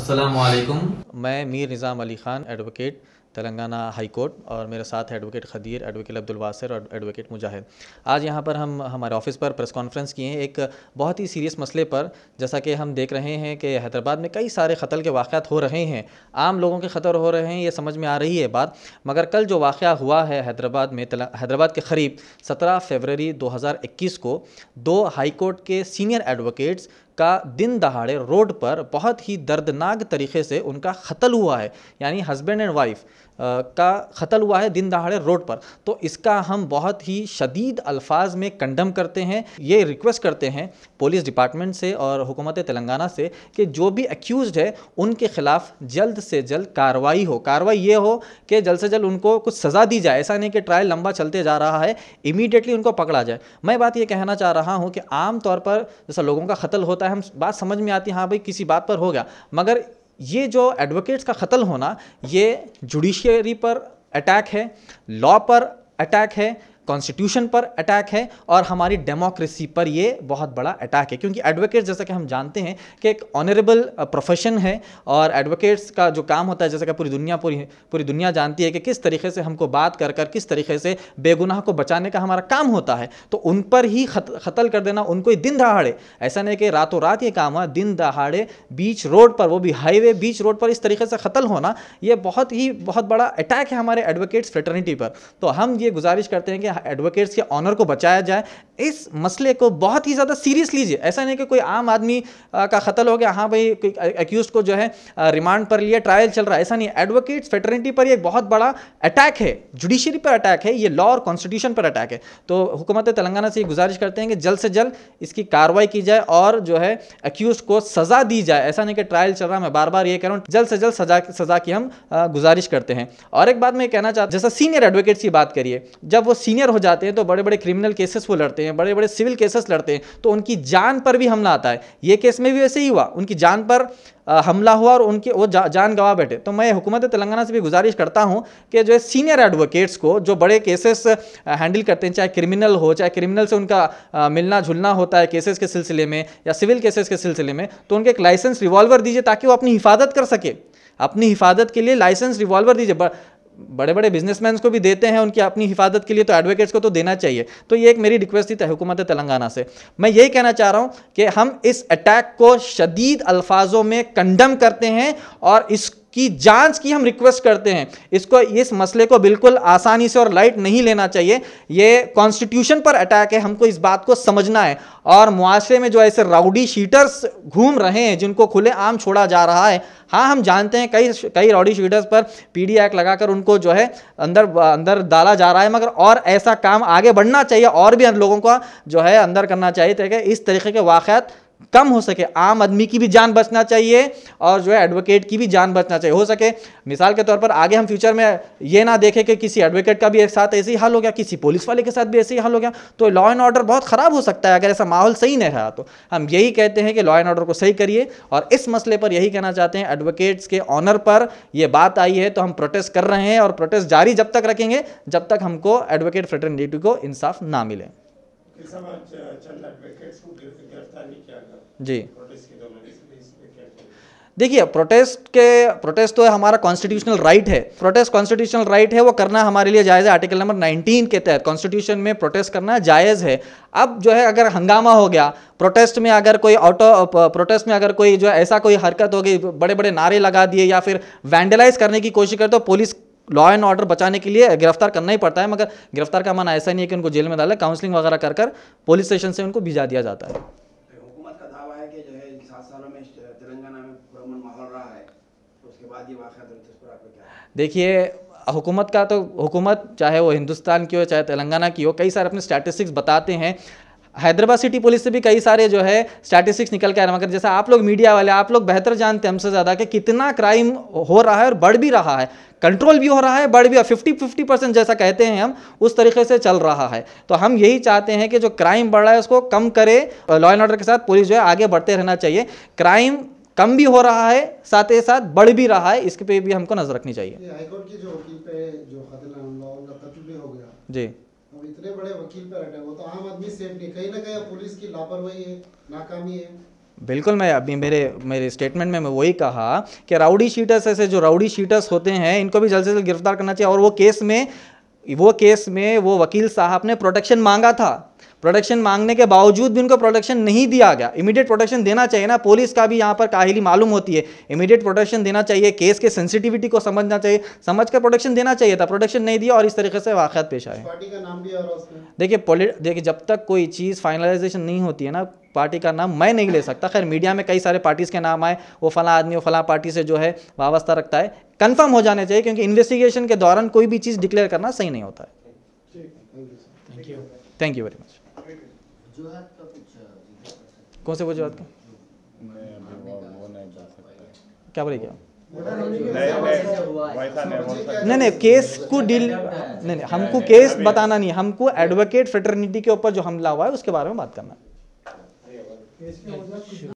असलकुम मैं Mir Nizam Ali Khan advocate Telangana high court और मेरे साथ एडवोकेट खदीर एडवोकेट अब्दुल वासर और एडवोकेट मुजाहिद आज यहाँ पर हम हमारे ऑफिस पर प्रेस कॉन्फ्रेंस किए हैं एक बहुत ही सीरियस मसले पर जैसा कि हम देख रहे हैं कि हैदराबाद में कई सारे कत्ल के वाक़ हो रहे हैं आम लोगों के ख़तर हो रहे हैं ये समझ में आ रही है बात मगर कल जो वाक़ हुआ है हैदराबाद में हैदराबाद के करीब सत्रह फेबररी दो को दो हाई कोर्ट के सीनियर एडवोकेट्स का दिन दहाड़े रोड पर बहुत ही दर्दनाक तरीके से उनका कत्ल हुआ है यानी हस्बैंड एंड वाइफ का कतल हुआ है दिन दहाड़े रोड पर तो इसका हम बहुत ही शदीद अल्फाज में कंडम करते हैं ये रिक्वेस्ट करते हैं पुलिस डिपार्टमेंट से और हुकूमत तेलंगाना से कि जो भी एक्यूज़ है उनके ख़िलाफ़ जल्द से जल्द कार्रवाई हो कार्रवाई ये हो कि जल्द से जल्द उनको कुछ सज़ा दी जाए ऐसा नहीं कि ट्रायल लंबा चलते जा रहा है इमीडिएटली उनको पकड़ा जाए मैं बात ये कहना चाह रहा हूँ कि आम तौर पर जैसा लोगों का कतल होता है हम बात समझ में आती है हाँ भाई किसी बात पर हो गया मगर ये जो एडवोकेट्स का कत्ल होना ये जुडिशियरी पर अटैक है लॉ पर अटैक है कॉन्स्टिट्यूशन पर अटैक है और हमारी डेमोक्रेसी पर ये बहुत बड़ा अटैक है क्योंकि एडवोकेट जैसा कि हम जानते हैं कि एक ऑनरेबल प्रोफेशन uh, है और एडवोकेट्स का जो काम होता है जैसा कि पूरी दुनिया पूरी पूरी दुनिया जानती है कि किस तरीके से हमको बात कर कर किस तरीके से बेगुनाह को बचाने का हमारा काम होता है तो उन पर ही खत, खतल कर देना उनको ही दिन दहाड़े ऐसा नहीं कि रातों रात ये काम हुआ दिन दहाड़े बीच रोड पर वो भी हाईवे बीच रोड पर इस तरीके से कत्ल होना ये बहुत ही बहुत बड़ा अटैक है हमारे एडवोकेट्स फ्रेटर्निटी पर तो हम ये गुजारिश करते हैं कि एडवोकेट्स के ऑनर को बचाया जाए इस मसले को बहुत ही ज़्यादा सीरियस लीजिए ऐसा नहीं कि कोई आम आदमी का कत्ल हो गया हाँ भाई एक्यूज को जो है रिमांड पर लिया ट्रायल चल रहा है ऐसा नहीं एडवोकेट्स फेटर्निटी पर एक बहुत बड़ा अटैक है जुडिशरी पर अटैक है ये लॉ और कॉन्स्टिट्यूशन पर अटैक है तो हुकूमत तेलंगाना से ये गुजारिश करते हैं कि जल्द से जल्द इसकी कार्रवाई की जाए और जो है एक्यूज को सज़ा दी जाए ऐसा नहीं कि ट्रायल चल रहा है मैं बार बार ये कह रहा हूँ जल्द से जल्द सजा सज़ा की हम गुजारिश करते हैं और एक बात मैं कहना चाहता जैसा सीनियर एडवोकेट्स की बात करिए जब वो सीनियर सीनियर हो जाते हैं तो बड़े बड़े क्रिमिनल केसेस वो लड़ते हैं बड़े बड़े सिविल केसेस लड़ते हैं तो उनकी जान पर भी हमला आता है ये केस में भी वैसे ही हुआ उनकी जान पर हमला हुआ और उनके वो जा, जान गवा बैठे तो मैं हुकूमत तेलंगाना से भी गुजारिश करता हूँ कि जो है सीनियर एडवोकेट्स को जो बड़े केसेस हैंडल करते हैं चाहे क्रिमिनल हो चाहे क्रिमिनल से उनका मिलना जुलना होता है केसेस के सिलसिले में या सिविल केसेस के सिलसिले में तो उनके एक लाइसेंस रिवॉल्वर दीजिए ताकि वो अपनी हिफाजत कर सके अपनी हिफाजत के लिए लाइसेंस रिवॉल्वर दीजिए बड़े बड़े बिजनेसमैन को भी देते हैं उनकी अपनी हिफाजत के लिए तो एडवोकेट्स को तो देना चाहिए तो ये एक मेरी रिक्वेस्ट थी हुकूमत तेलंगाना से मैं यही कहना चाह रहा हूँ कि हम इस अटैक को शदीद अल्फाजों में कंडम करते हैं और इस की जांच की हम रिक्वेस्ट करते हैं इसको इस मसले को बिल्कुल आसानी से और लाइट नहीं लेना चाहिए ये कॉन्स्टिट्यूशन पर अटैक है हमको इस बात को समझना है और मुआरे में जो ऐसे राउडी शीटर्स घूम रहे हैं जिनको खुले आम छोड़ा जा रहा है हाँ हम जानते हैं कई कई राउडी शीटर्स पर डी एक्ट लगाकर उनको जो है अंदर अंदर डाला जा रहा है मगर और ऐसा काम आगे बढ़ना चाहिए और भी लोगों का जो है अंदर करना चाहिए तो इस तरीके के वाक़ात कम हो सके आम आदमी की भी जान बचना चाहिए और जो है एडवोकेट की भी जान बचना चाहिए हो सके मिसाल के तौर पर आगे हम फ्यूचर में ये ना देखें कि किसी एडवोकेट का भी एक साथ ऐसे ही हाल हो गया किसी पुलिस वाले के साथ भी ऐसे ही हाल हो गया तो लॉ एंड ऑर्डर बहुत ख़राब हो सकता है अगर ऐसा माहौल सही नहीं रहा तो हम यही कहते हैं कि लॉ एंड ऑर्डर को सही करिए और इस मसले पर यही कहना चाहते हैं एडवोकेट्स के ऑनर पर यह बात आई है तो हम प्रोटेस्ट कर रहे हैं और प्रोटेस्ट जारी जब तक रखेंगे जब तक हमको एडवोकेट फ्रेटर्निटी को इंसाफ ना मिले जी देखिए प्रोटेस्ट के प्रोटेस्ट तो हमारा कॉन्स्टिट्यूशनल राइट है प्रोटेस्ट कॉन्स्टिट्यूशनल राइट है वो करना हमारे लिए जायज़ है आर्टिकल नंबर 19 के तहत कॉन्स्टिट्यूशन में प्रोटेस्ट करना जायज़ है अब जो है अगर हंगामा हो गया प्रोटेस्ट में अगर कोई ऑटो प्रोटेस्ट में अगर कोई जो ऐसा कोई हरकत हो गई बड़े बड़े नारे लगा दिए या फिर वैंडलाइज करने की कोशिश कर तो पुलिस लॉ एंड ऑर्डर बचाने के लिए गिरफ्तार करना ही पड़ता है मगर गिरफ्तार का माना ऐसा नहीं है कि उनको जेल में डाला काउंसलिंग वगैरह कर कर पुलिस स्टेशन से उनको भिजा दिया जाता तो है देखिए हुकूमत का तो हुकूमत चाहे वो हिंदुस्तान की हो चाहे तेलंगाना की हो कई सारे अपने स्टैटिस्टिक्स बताते हैं हैदराबाद सिटी पुलिस से भी कई सारे जो है स्टैटिस्टिक्स निकल के आ रहे हैं मगर जैसे आप लोग मीडिया वाले आप लोग बेहतर जानते हैं हमसे ज़्यादा कि कितना क्राइम हो रहा है और बढ़ भी रहा है कंट्रोल भी हो रहा है बढ़ भी रहा फिफ्टी फिफ्टी परसेंट जैसा कहते हैं हम उस तरीके से चल रहा है तो हम यही चाहते हैं कि जो क्राइम बढ़ रहा है उसको कम करे लॉ एंड ऑर्डर के साथ पुलिस जो है आगे बढ़ते रहना चाहिए क्राइम कम भी हो रहा है साथ ही साथ बढ़ भी रहा है इसके पे भी हमको नज़र रखनी चाहिए जी अब इतने बड़े वकील पर अटैक वो तो आम आदमी सेफ नहीं कहीं ना कहीं पुलिस की लापरवाही है नाकामी है बिल्कुल मैं अभी मेरे मेरे स्टेटमेंट में मैं वही कहा कि राउडी शीटर्स ऐसे जो राउडी शीटर्स होते हैं इनको भी जल्द से जल्द गिरफ्तार करना चाहिए और वो केस में वो केस में वो वकील साहब ने प्रोटेक्शन मांगा था प्रोडक्शन मांगने के बावजूद भी उनको प्रोडक्शन नहीं दिया गया इमीडिएट प्रोडक्शन देना चाहिए ना पुलिस का भी यहाँ पर काहिली मालूम होती है इमीडिएट प्रोटेक्शन देना चाहिए केस के सेंसिटिविटी को समझना चाहिए समझ कर प्रोडक्शन देना चाहिए था प्रोडक्शन नहीं दिया और इस तरीके से वाकत पेश आए देखिए देखिए जब तक कोई चीज़ फाइनलाइजेशन नहीं होती है ना पार्टी का नाम मैं नहीं ले सकता खैर मीडिया में कई सारे पार्टीज़ के नाम आए वो फला आदमी वो फला पार्टी से जो है वावस्था रखता है कंफर्म हो जाने चाहिए क्योंकि इन्वेस्टिगेशन के दौरान कोई भी चीज़ डिक्लेयर करना सही नहीं होता है thank you thank you very much अच्छा। कौन से वजुहत का क्या बोले क्या नहीं नहीं केस को डील नहीं नहीं हमको केस बताना नहीं हमको एडवोकेट फेटर्निटी के ऊपर जो हमला हुआ है उसके बारे में बात करना है